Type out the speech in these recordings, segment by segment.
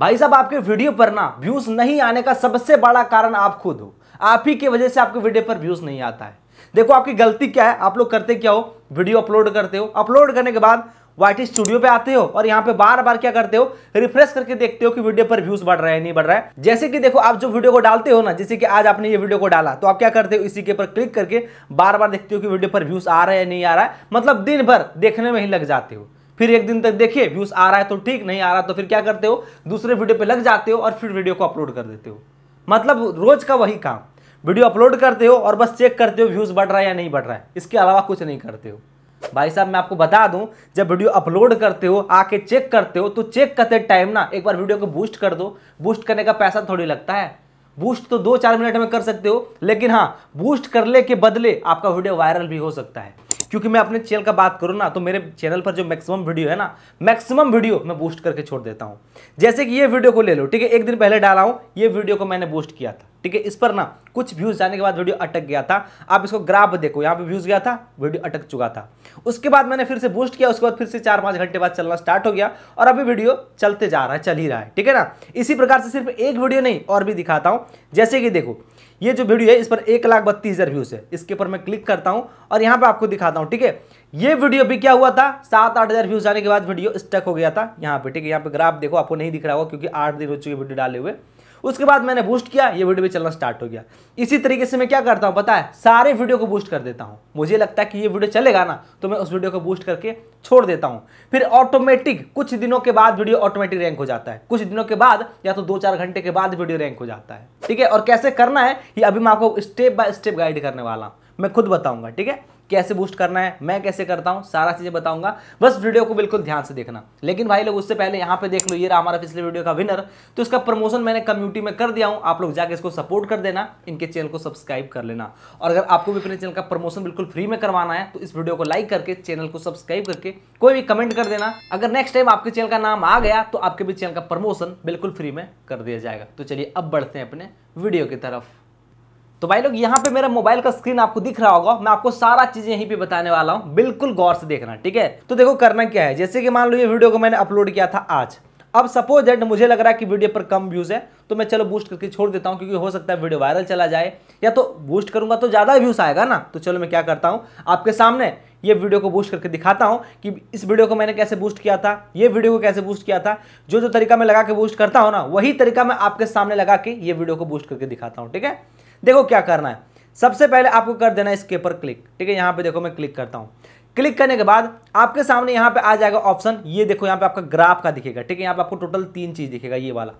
भाई साहब आपके वीडियो पर ना व्यूज नहीं आने का सबसे बड़ा कारण आप खुद हो आप ही की वजह से आपके वीडियो पर व्यूज नहीं आता है देखो आपकी गलती क्या है आप लोग करते क्या हो वीडियो अपलोड करते हो अपलोड करने के बाद वाइट स्टूडियो पे आते हो और यहाँ पे बार बार क्या करते हो रिफ्रेश करके देखते हो कि वीडियो पर व्यूज बढ़ रहा है नहीं बढ़ रहा है जैसे कि देखो आप जो वीडियो को डालते हो ना जैसे कि आज आपने ये वीडियो को डाला तो आप क्या करते हो इसी के ऊपर क्लिक करके बार बार देखते हो कि वीडियो पर व्यूज आ रहा है नहीं आ रहा है मतलब दिन भर देखने में ही लग जाते हो फिर एक दिन तक देखिए व्यूज आ रहा है तो ठीक नहीं आ रहा तो फिर क्या करते हो दूसरे वीडियो पे लग जाते हो और फिर वीडियो को अपलोड कर देते हो मतलब रोज का वही काम वीडियो अपलोड करते हो और बस चेक करते हो व्यूज बढ़ रहा है या नहीं बढ़ रहा है इसके अलावा कुछ नहीं करते हो भाई साहब मैं आपको बता दूं जब वीडियो अपलोड करते हो आके चेक करते हो तो चेक करते टाइम ना एक बार वीडियो को बूस्ट कर दो बूस्ट करने का पैसा थोड़ी लगता है बूस्ट तो दो चार मिनट में कर सकते हो लेकिन हाँ बूस्ट करने के बदले आपका वीडियो वायरल भी हो सकता है क्योंकि मैं अपने चैनल का बात करूँ ना तो मेरे चैनल पर जो मैक्सिमम वीडियो है ना मैक्सिमम वीडियो मैं बूस्ट करके छोड़ देता हूँ जैसे कि ये वीडियो को ले लो ठीक है एक दिन पहले डाला हूँ ये वीडियो को मैंने बूस्ट किया था ठीक है इस पर ना कुछ व्यूज जाने के बाद वीडियो अटक गया था आप इसको ग्राफ देखो यहाँ पे व्यूज गया था वीडियो अटक चुका था उसके बाद मैंने फिर से बूस्ट किया उसके बाद फिर से चार पाँच घंटे बाद चलना स्टार्ट हो गया और अभी वीडियो चलते जा रहा है चल ही रहा है ठीक है ना इसी प्रकार से सिर्फ एक वीडियो नहीं और भी दिखाता हूँ जैसे कि देखो ये जो वीडियो है इस पर एक लाख बत्तीस हज़ार व्यूज़ है इसके ऊपर मैं क्लिक करता हूँ और यहाँ पर आपको दिखाता हूँ ठीक है ये वीडियो भी क्या हुआ था सात आठ हज़ार व्यूज़ आने के बाद वीडियो स्टक हो गया था यहाँ पे ठीक है यहाँ पे ग्राफ देखो आपको नहीं दिख रहा होगा क्योंकि आठ दिन हो चुके वीडियो डाले हुए उसके बाद मैंने बूस्ट किया ये वीडियो भी चलना स्टार्ट हो गया इसी तरीके से मैं क्या करता हूँ पता है सारे वीडियो को बूस्ट कर देता हूँ मुझे लगता है कि ये वीडियो चलेगा ना तो मैं उस वीडियो को बूस्ट करके छोड़ देता हूँ फिर ऑटोमेटिक कुछ दिनों के बाद वीडियो ऑटोमेटिक रैंक हो जाता है कुछ दिनों के बाद या तो दो चार घंटे के बाद वीडियो रैंक हो जाता है ठीक है और कैसे करना है ये अभी मैं आपको स्टेप बाय स्टेप गाइड करने वाला हूँ मैं खुद बताऊंगा ठीक है कैसे बूस्ट करना है मैं कैसे करता हूँ सारा चीज़ें बताऊंगा बस वीडियो को बिल्कुल ध्यान से देखना लेकिन भाई लोग उससे पहले यहाँ पे देख लो ये रहा हमारा पिछले वीडियो का विनर तो इसका प्रमोशन मैंने कम्युनिटी में कर दिया हूँ आप लोग जाके इसको सपोर्ट कर देना इनके चैनल को सब्सक्राइब कर लेना और अगर आपको भी अपने चैनल का प्रमोशन बिल्कुल फ्री में करवाना है तो इस वीडियो को लाइक करके चैनल को सब्सक्राइब करके कोई भी कमेंट कर देना अगर नेक्स्ट टाइम आपके चैनल का नाम आ गया तो आपके भी चैनल का प्रमोशन बिल्कुल फ्री में कर दिया जाएगा तो चलिए अब बढ़ते हैं अपने वीडियो की तरफ तो भाई लोग यहाँ पे मेरा मोबाइल का स्क्रीन आपको दिख रहा होगा मैं आपको सारा चीजें यहीं पे बताने वाला हूँ बिल्कुल गौर से देखना ठीक है तो देखो करना क्या है जैसे कि मान लो ये वीडियो को मैंने अपलोड किया था आज अब सपोज दैट मुझे लग रहा है कि वीडियो पर कम व्यूज़ है तो मैं चलो बूस्ट करके छोड़ देता हूँ क्योंकि हो सकता है वीडियो वायरल चला जाए या तो बूस्ट करूंगा तो ज़्यादा व्यूज़ आएगा ना तो चलो मैं क्या करता हूँ आपके सामने ये वीडियो को बूस्ट करके दिखाता हूँ कि इस वीडियो को मैंने कैसे बूस्ट किया था ये वीडियो को कैसे बूस्ट किया था जो जो तरीका मैं लगा के बूस्ट करता हूँ ना वही तरीका मैं आपके सामने लगा के ये वीडियो को बूस्ट करके दिखाता हूँ ठीक है देखो क्या करना है सबसे पहले आपको कर देना है इसके ऊपर क्लिक ठीक है यहाँ पे देखो मैं क्लिक करता हूँ क्लिक करने के बाद आपके सामने यहाँ पे आ जाएगा ऑप्शन ये देखो यहाँ पे आपका ग्राफ का दिखेगा ठीक है यहाँ पे आपको टोटल तीन चीज़ दिखेगा ये वाला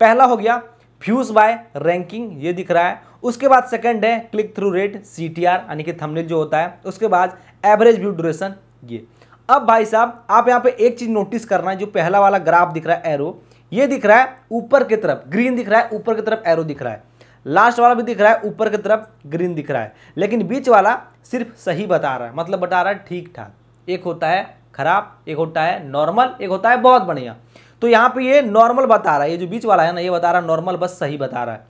पहला हो गया फ्यूज बाय रैंकिंग ये दिख रहा है उसके बाद सेकंड है क्लिक थ्रू रेट सी यानी कि थमनिल जो होता है उसके बाद एवरेज व्यू ड्यूरेशन ये अब भाई साहब आप यहाँ पे एक चीज़ नोटिस करना है जो पहला वाला ग्राफ दिख रहा है एरो ये दिख रहा है ऊपर की तरफ ग्रीन दिख रहा है ऊपर की तरफ एरो दिख रहा है लास्ट वाला भी दिख रहा है ऊपर की तरफ ग्रीन दिख रहा है लेकिन बीच वाला सिर्फ सही बता रहा है मतलब बता रहा है ठीक ठाक एक होता है खराब एक होता है नॉर्मल एक होता है बहुत बढ़िया तो यहाँ पे ये नॉर्मल बता रहा है ये जो बीच वाला है ना ये बता रहा है नॉर्मल बस सही बता रहा है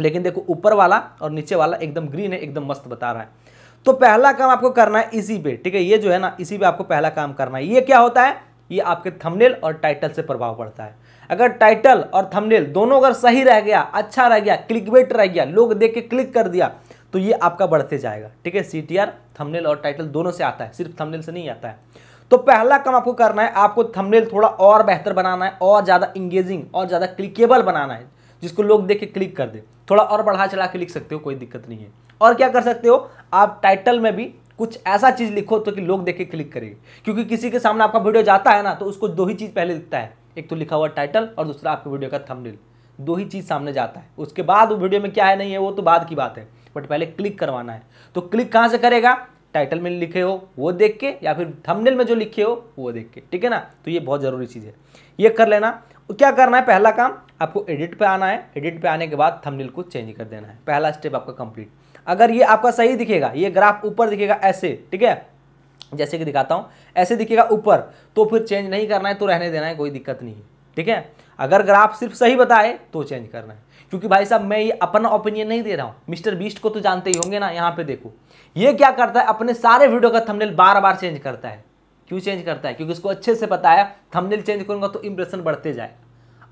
लेकिन देखो ऊपर वाला और नीचे वाला एकदम ग्रीन है एकदम मस्त बता रहा है तो पहला काम आपको करना है इसी पे ठीक है ये जो है ना इसी पे आपको पहला काम करना है ये क्या होता है ये आपके थंबनेल और टाइटल से प्रभाव पड़ता है अगर टाइटल और थंबनेल दोनों अगर सही रह गया अच्छा रह गया क्लिक बेट रह गया लोग देख के क्लिक कर दिया तो ये आपका बढ़ते जाएगा ठीक है सी टी आर थंबनेल और टाइटल दोनों से आता है सिर्फ थंबनेल से नहीं आता है तो पहला काम आपको करना है आपको थंबनेल थोड़ा और बेहतर बनाना है और ज़्यादा इंगेजिंग और ज़्यादा क्लिकेबल बनाना है जिसको लोग देख के क्लिक कर दे थोड़ा और बढ़ा चढ़ा के लिख सकते हो कोई दिक्कत नहीं है और क्या कर सकते हो आप टाइटल में भी कुछ ऐसा चीज़ लिखो तो कि लोग देख के क्लिक करेंगे क्योंकि किसी के सामने आपका वीडियो जाता है ना तो उसको दो ही चीज़ पहले दिखता है एक तो लिखा हुआ टाइटल और दूसरा आपके वीडियो का थंबनेल दो ही चीज़ सामने जाता है उसके बाद वो वीडियो में क्या है नहीं है वो तो बाद की बात है बट पहले क्लिक करवाना है तो क्लिक कहाँ से करेगा टाइटल में लिखे हो वो देख के या फिर थंबनेल में जो लिखे हो वो देख के ठीक है ना तो ये बहुत ज़रूरी चीज़ है ये कर लेना क्या करना है पहला काम आपको एडिट पर आना है एडिट पर आने के बाद थमनिल को चेंज कर देना है पहला स्टेप आपका कंप्लीट अगर ये आपका सही दिखेगा ये ग्राफ ऊपर दिखेगा ऐसे ठीक है जैसे कि दिखाता हूँ ऐसे दिखेगा ऊपर तो फिर चेंज नहीं करना है तो रहने देना है कोई दिक्कत नहीं ठीक है अगर ग्राफ सिर्फ सही बताए तो चेंज करना है क्योंकि भाई साहब मैं ये अपना ओपिनियन नहीं दे रहा हूँ मिस्टर बीस्ट को तो जानते ही होंगे ना यहाँ पे देखो ये क्या करता है अपने सारे वीडियो का थंबनेल बार बार चेंज करता है क्यों चेंज करता है क्योंकि उसको अच्छे से पता है थंबनेल चेंज करूंगा तो इम्प्रेशन बढ़ते जाए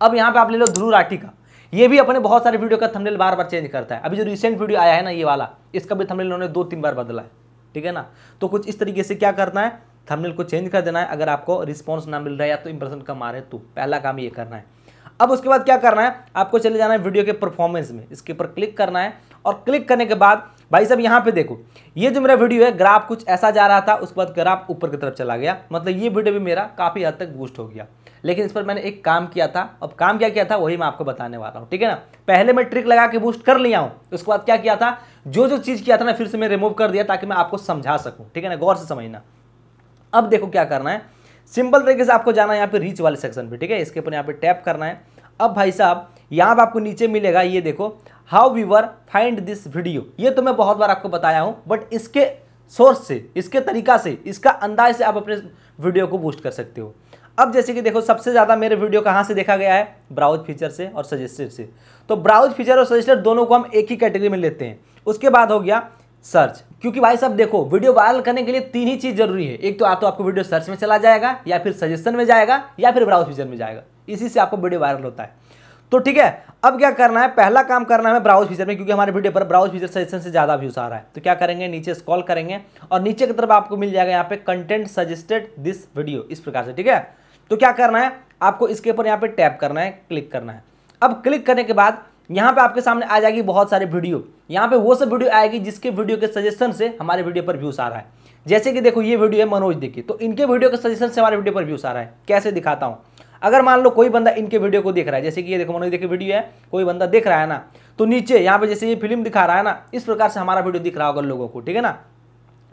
अब यहाँ पे आप ले लो ध्रुव राठी का ये भी अपने बहुत सारे वीडियो का थंबनेल बार बार चेंज करता है अभी जो रिसेंट वीडियो आया है ना ये वाला इसका भी थमनेल उन्होंने दो तीन बार बदला है ठीक है ना तो कुछ इस तरीके से क्या करना है थंबनेल को चेंज कर देना है अगर आपको रिस्पॉन्स ना मिल रहा है या तो इंप्रेशन कम आ रहे हैं तो पहला काम ये करना है अब उसके बाद क्या करना है आपको चले जाना है वीडियो के परफॉर्मेंस में इसके ऊपर क्लिक करना है और क्लिक करने के बाद भाई साहब यहाँ पे देखो ये जो मेरा वीडियो है ग्राफ कुछ ऐसा जा रहा था उसके बाद ग्राफ ऊपर की तरफ चला गया मतलब ये वीडियो भी मेरा काफ़ी हद तक बूस्ट हो गया लेकिन इस पर मैंने एक काम किया था अब काम क्या किया था वही मैं आपको बताने वाला हूँ ठीक है ना पहले मैं ट्रिक लगा के बूस्ट कर लिया हूँ उसके बाद क्या किया था जो जो चीज़ किया था ना फिर से मैं रिमूव कर दिया ताकि मैं आपको समझा सकूं ठीक है ना गौर से समझना अब देखो क्या करना है सिंपल तरीके से आपको जाना है यहाँ पे रीच वाले सेक्शन पे ठीक है इसके ऊपर यहाँ पे टैप करना है अब भाई साहब यहाँ पे आपको नीचे मिलेगा ये देखो how were find this video ये तो मैं बहुत बार आपको बताया हूँ बट इसके सोर्स से इसके तरीका से इसका अंदाज से आप अपने वीडियो को बूस्ट कर सकते हो अब जैसे कि देखो सबसे ज़्यादा मेरे वीडियो कहाँ से देखा गया है ब्राउज फीचर से और सजेस्टेड से तो ब्राउज फीचर और सजेस्टेड दोनों को हम एक ही कैटेगरी में लेते हैं उसके बाद हो गया सर्च क्योंकि भाई साहब देखो वीडियो वायरल करने के लिए तीन ही चीज़ जरूरी है एक तो आप तो आपको वीडियो सर्च में चला जाएगा या फिर सजेशन में जाएगा या फिर ब्राउज फीचर में जाएगा इसी से आपको वीडियो वायरल होता है तो ठीक है अब क्या करना है पहला काम करना है ब्राउज फीचर में क्योंकि हमारे वीडियो पर ब्राउज फीचर सजेशन से ज़्यादा व्यूज आ रहा है तो क्या करेंगे नीचे स्कॉल करेंगे और नीचे की तरफ आपको मिल जाएगा यहाँ पे कंटेंट सजेस्टेड दिस वीडियो इस प्रकार से ठीक है तो क्या करना है आपको इसके ऊपर यहाँ पे टैप करना है क्लिक करना है अब क्लिक करने के बाद यहाँ पे आपके सामने आ जाएगी बहुत सारे वीडियो यहाँ पे वो सब वीडियो आएगी जिसके वीडियो के सजेशन से हमारे वीडियो पर व्यूज आ रहा है जैसे कि देखो ये वीडियो है मनोज देखिए तो इनके वीडियो के सजेशन से हमारे वीडियो पर व्यूज आ रहा है कैसे दिखाता हूँ अगर मान लो कोई बंदा इनके वीडियो को देख रहा है जैसे कि ये देखो मनोज देखिए वीडियो है कोई बंदा देख रहा है ना तो नीचे यहाँ पे जैसे ये फिल्म दिखा रहा है ना इस प्रकार से हमारा वीडियो दिख रहा होगा लोगों को ठीक है ना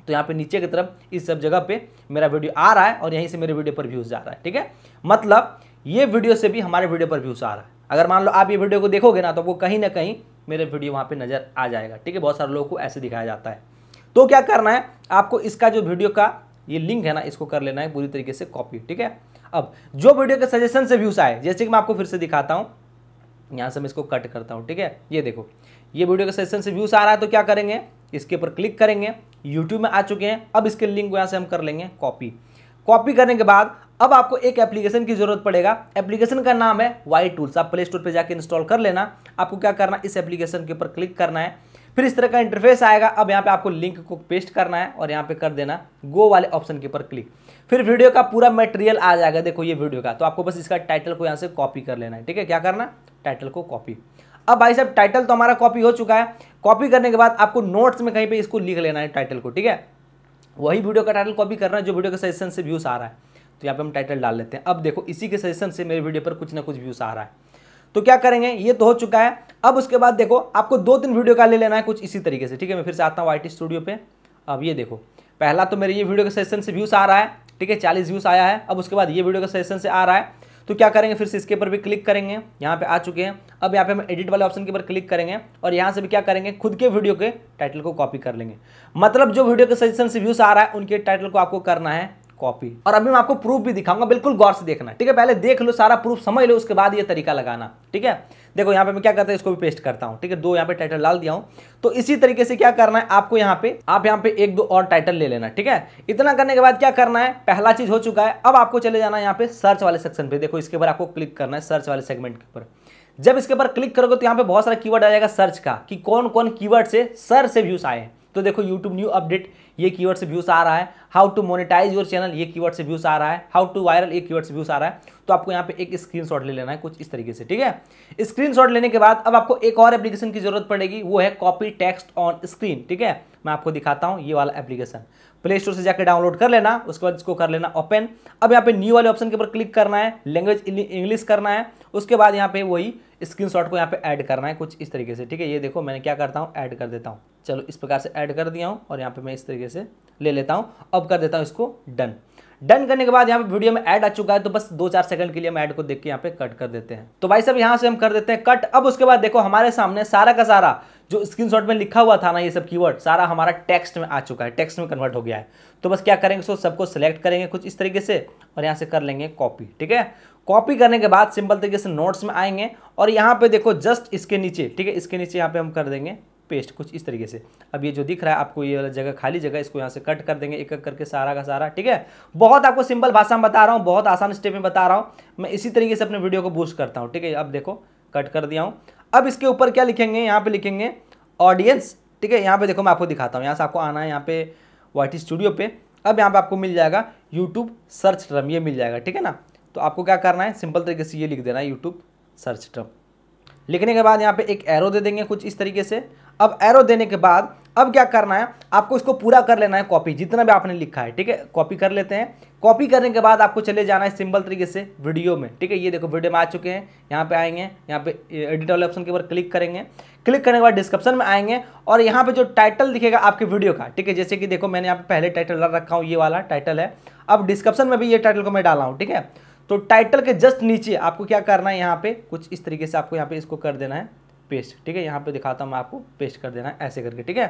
तो यहाँ पे नीचे की तरफ इस सब जगह पे मेरा वीडियो आ रहा है और यहीं से मेरे वीडियो पर व्यूज जा रहा है ठीक है मतलब ये वीडियो से भी हमारे वीडियो पर व्यूज आ रहा है अगर मान लो आप ये वीडियो को देखोगे ना तो वो कहीं ना कहीं मेरे वीडियो वहाँ पर नज़र आ जाएगा ठीक है बहुत सारे लोगों को ऐसे दिखाया जाता है तो क्या करना है आपको इसका जो वीडियो का ये लिंक है ना इसको कर लेना है पूरी तरीके से कॉपी ठीक है अब जो वीडियो के सजेशन से व्यूज़ आए जैसे कि मैं आपको फिर से दिखाता हूँ यहाँ से मैं इसको कट करता हूँ ठीक है ये देखो ये वीडियो के सजेशन से व्यूज़ आ रहा है तो क्या करेंगे इसके ऊपर क्लिक करेंगे यूट्यूब में आ चुके हैं अब इसके लिंक को यहाँ से हम कर लेंगे कॉपी कॉपी करने के बाद अब आपको एक एप्लीकेशन की जरूरत पड़ेगा एप्लीकेशन का नाम है वाई टूल्स आप प्ले स्टोर पर जाकर इंस्टॉल कर लेना आपको क्या करना इस एप्लीकेशन के ऊपर क्लिक करना है फिर इस तरह का इंटरफेस आएगा अब यहाँ पे आपको लिंक को पेस्ट करना है और यहाँ पे कर देना गो वाले ऑप्शन के ऊपर क्लिक फिर वीडियो का पूरा मटेरियल आ जाएगा देखो ये वीडियो का तो आपको बस इसका टाइटल को यहाँ से कॉपी कर लेना है ठीक है क्या करना टाइटल को कॉपी अब भाई साहब टाइटल तो हमारा कॉपी हो चुका है कॉपी करने के बाद आपको नोट्स में कहीं पर इसको लिख लेना है टाइटल को ठीक है वही वीडियो का टाइटल कॉपी करना है जो वीडियो का सजेशन से व्यूज आ रहा है तो यहाँ पे हम टाइटल डाल लेते हैं अब देखो इसी के सजेशन से मेरे वीडियो पर कुछ ना कुछ व्यूज़ आ रहा है तो क्या करेंगे ये तो हो चुका है अब उसके बाद देखो आपको दो तीन वीडियो का ले लेना है कुछ इसी तरीके से ठीक है मैं फिर से आता हूँ आई स्टूडियो पर अब ये देखो पहला तो मेरे ये वीडियो के सजेशन से व्यूज़ आ रहा है ठीक है चालीस व्यूज़ आया है अब उसके बाद ये वीडियो के सजेशन से आ रहा है तो क्या करेंगे फिर से इसके ऊपर भी क्लिक करेंगे यहाँ पे आ चुके हैं अब यहाँ पे हम एडिट वाले ऑप्शन के ऊपर क्लिक करेंगे और यहाँ से भी क्या करेंगे खुद के वीडियो के टाइटल को कॉपी कर लेंगे मतलब जो वीडियो के सजेशन से व्यूज़ आ रहा है उनके टाइटल को आपको करना है कॉपी और अभी मैं आपको प्रूफ भी दिखाऊंगा बिल्कुल गौर से देखना ठीक है पहले देख लो सारा प्रूफ समझ लो उसके बाद ये तरीका लगाना ठीक है देखो यहाँ पे मैं क्या करता हूँ इसको भी पेस्ट करता हूँ ठीक है दो यहाँ पे टाइटल डाल दिया हूँ तो इसी तरीके से क्या करना है आपको यहाँ पे आप यहाँ पे एक दो और टाइटल ले लेना ठीक है इतना करने के बाद क्या करना है पहला चीज हो चुका है अब आपको चले जाना है यहाँ पे सर्च वाले सेक्शन पे देखो इसके ऊपर आपको क्लिक करना है सर्च वाले सेगमेंट के ऊपर जब इसके ऊपर क्लिक करोगे तो यहाँ पे बहुत सारा कीवर्ड आ जाएगा सर्च का कि कौन कौन कीवर्ड से सर से व्यूज आए तो देखो यूट्यूब न्यू अपडेट ये कीवर्ड से व्यूज आ रहा है how to monetize your channel ये कीवर्ड से व्यूज आ रहा है हाउ टू वायरल ये कीवर्ड से व्यूज आ रहा है तो आपको यहाँ पे एक स्क्रीनशॉट ले लेना है कुछ इस तरीके से ठीक है स्क्रीनशॉट लेने के बाद अब आपको एक और एप्लीकेशन की जरूरत पड़ेगी वो है कॉपी टेक्स्ट ऑन स्क्रीन ठीक है मैं आपको दिखाता हूँ ये वाला एप्लीकेशन प्ले स्टोर से जाकर डाउनलोड कर लेना उसके बाद इसको कर लेना ओपन अब यहाँ पे न्यू वाले ऑप्शन के ऊपर क्लिक करना है लैंग्वेज इंग्लिश करना है उसके बाद यहाँ पे वही स्क्रीनशॉट को यहाँ पे ऐड करना है कुछ इस तरीके से ठीक है ये देखो मैंने क्या करता हूँ ऐड कर देता हूँ चलो इस प्रकार से ऐड कर दिया हूँ और यहाँ पे मैं इस तरीके से ले लेता हूँ अब कर देता हूँ इसको डन डन करने के बाद यहाँ पे वीडियो में ऐड आ चुका है तो बस दो चार सेकंड के लिए हम ऐड को देख के यहाँ पे कट कर देते हैं तो भाई साहब यहाँ से हम कर देते हैं कट अब उसके बाद देखो हमारे सामने सारा का सारा जो स्क्रीनशॉट में लिखा हुआ था ना ये सब कीवर्ड सारा हमारा टेक्स्ट में आ चुका है टेक्स्ट में कन्वर्ट हो गया है तो बस क्या करेंगे सो सबको सेलेक्ट करेंगे कुछ इस तरीके से और यहाँ से कर लेंगे कॉपी ठीक है कॉपी करने के बाद सिंपल तरीके से नोट्स में आएंगे और यहाँ पे देखो जस्ट इसके नीचे ठीक है इसके नीचे यहाँ पे हम कर देंगे पेस्ट कुछ इस तरीके से अब ये जो दिख रहा है आपको ये वाला जगह खाली जगह इसको यहाँ से कट कर देंगे एक एक करके सारा का सारा ठीक है बहुत आपको सिंपल भाषा में बता रहा हूँ बहुत आसान स्टेप में बता रहा हूँ मैं इसी तरीके से अपने वीडियो को बूस्ट करता हूँ ठीक है अब देखो कट कर दिया हूँ अब इसके ऊपर क्या लिखेंगे यहाँ पे लिखेंगे ऑडियंस ठीक है यहाँ पे देखो मैं आपको दिखाता हूँ यहाँ से आपको आना है यहाँ पे वाइट स्टूडियो पे अब यहाँ पे आपको मिल जाएगा यूट्यूब सर्च टर्म ये मिल जाएगा ठीक है ना तो आपको क्या करना है सिंपल तरीके से ये लिख देना है यूट्यूब सर्च टर्म लिखने के बाद यहाँ पे एक एरो दे देंगे कुछ इस तरीके से अब एरो देने के बाद अब क्या करना है आपको इसको पूरा कर लेना है कॉपी जितना भी आपने लिखा है ठीक है कॉपी कर लेते हैं कॉपी करने के बाद आपको चले जाना है सिंपल तरीके से वीडियो में ठीक है ये देखो वीडियो में आ चुके हैं यहाँ पे आएंगे यहाँ पे एडिट वाले ऑप्शन के ऊपर क्लिक करेंगे क्लिक करने के बाद डिस्क्रिप्शन में आएंगे और यहाँ पे जो टाइटल दिखेगा आपके वीडियो का ठीक है जैसे कि देखो मैंने यहाँ पे पहले टाइटल डाल रखा हूँ ये वाला टाइटल है अब डिस्क्रिप्शन में भी ये टाइटल को मैं डाला हूँ ठीक है तो टाइटल के जस्ट नीचे आपको क्या करना है यहाँ पे कुछ इस तरीके से आपको यहाँ पे इसको कर देना है पेस्ट ठीक है यहाँ पे दिखाता हूँ मैं आपको पेस्ट कर देना है ऐसे करके ठीक है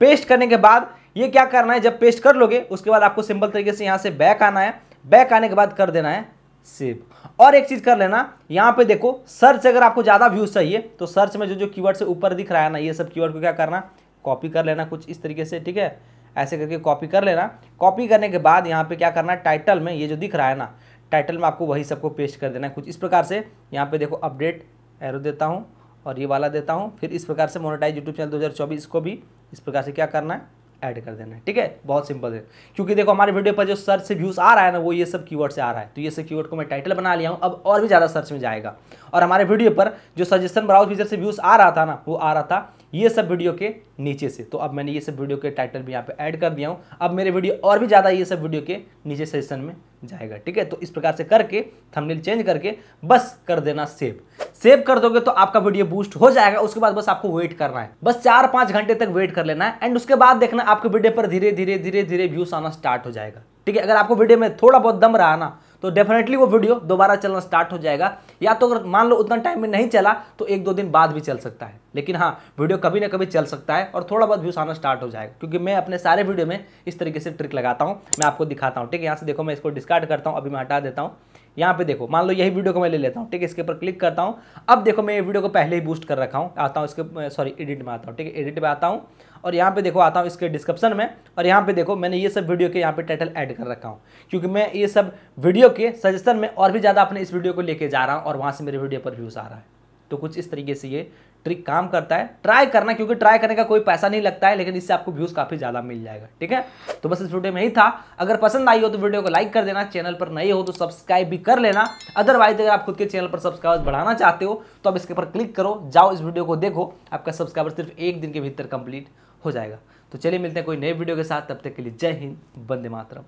पेस्ट करने के बाद ये क्या करना है जब पेस्ट कर लोगे उसके बाद आपको सिंपल तरीके से यहाँ से बैक आना है बैक आने के बाद कर देना है सेव और एक चीज़ कर लेना यहाँ पे देखो सर्च अगर आपको ज़्यादा व्यूज चाहिए तो सर्च में जो जो कीवर्ड से ऊपर दिख रहा है ना ये सब कीवर्ड को क्या करना कॉपी कर लेना कुछ इस तरीके से ठीक है ऐसे करके कॉपी कर लेना कॉपी करने के बाद यहाँ पे क्या करना टाइटल में ये जो दिख रहा है ना टाइटल में आपको वही सबको पेस्ट कर देना है कुछ इस प्रकार से यहाँ पे देखो अपडेट एरो देता हूँ और ये वाला देता हूँ फिर इस प्रकार से मोनेटाइज यूट्यूब चैनल 2024 को भी इस प्रकार से क्या करना है ऐड कर देना है ठीक है बहुत सिंपल है क्योंकि देखो हमारे वीडियो पर जो सर्च से व्यूज़ आ रहा है ना वो ये सब कीवर्ड से आ रहा है तो ये सब कीवर्ड को मैं टाइटल बना लिया हूँ अब और भी ज़्यादा सर्च में जाएगा और हमारे वीडियो पर जो सजेशन ब्राउज फीचर से व्यूज़ आ रहा था ना वो आ रहा था ये सब वीडियो के नीचे से तो अब मैंने ये सब वीडियो के टाइटल भी यहाँ पे ऐड कर दिया हूँ अब मेरे वीडियो और भी ज़्यादा ये सब वीडियो के नीचे सजेशन में जाएगा ठीक है तो इस प्रकार से करके थंबनेल चेंज करके बस कर देना सेव सेव कर दोगे तो आपका वीडियो बूस्ट हो जाएगा उसके बाद बस आपको वेट करना है बस चार पांच घंटे तक वेट कर लेना है एंड उसके बाद देखना आपके वीडियो पर धीरे धीरे धीरे धीरे व्यूज आना स्टार्ट हो जाएगा ठीक है अगर आपको वीडियो में थोड़ा बहुत दम रहा ना तो डेफिनेटली वो वीडियो दोबारा चलना स्टार्ट हो जाएगा या तो अगर मान लो उतना टाइम में नहीं चला तो एक दो दिन बाद भी चल सकता है लेकिन हाँ वीडियो कभी ना कभी चल सकता है और थोड़ा बहुत व्यूस आना स्टार्ट हो जाएगा क्योंकि मैं अपने सारे वीडियो में इस तरीके से ट्रिक लगाता हूँ मैं आपको दिखाता हूँ ठीक है यहाँ से देखो मैं इसको डिस्कार्ड करता हूँ अभी मैं हटा देता हूँ यहाँ पे देखो मान लो यही वीडियो को मैं ले लेता हूँ ठीक है इसके ऊपर क्लिक करता हूँ अब देखो मैं ये वीडियो को पहले ही बूस्ट कर रखा हूँ आता हूँ इसके सॉरी एडिट में आता हूँ ठीक है एडिट में आता हूँ और यहाँ पे देखो आता हूँ इसके डिस्क्रिप्शन में और यहाँ पे देखो मैंने ये सब वीडियो के यहाँ पे टाइटल ऐड कर रखा हूँ क्योंकि मैं ये सब वीडियो के सजेशन में और भी ज़्यादा अपने इस वीडियो को लेके जा रहा हूँ और वहाँ से मेरे वीडियो पर व्यूज़ आ रहा है तो कुछ इस तरीके से ये ट्रिक काम करता है ट्राई करना क्योंकि ट्राई करने का कोई पैसा नहीं लगता है लेकिन इससे आपको व्यूज़ काफ़ी ज़्यादा मिल जाएगा ठीक है तो बस इस वीडियो में ही था अगर पसंद आई हो तो वीडियो को लाइक कर देना चैनल पर नए हो तो सब्सक्राइब भी कर लेना अदरवाइज अगर आप खुद के चैनल पर सब्सक्राइबर्स बढ़ाना चाहते हो तो आप इसके ऊपर क्लिक करो जाओ इस वीडियो को देखो आपका सब्सक्राइबर सिर्फ एक दिन के भीतर कंप्लीट हो जाएगा तो चलिए मिलते हैं कोई नए वीडियो के साथ तब तक के लिए जय हिंद बंदे मातरम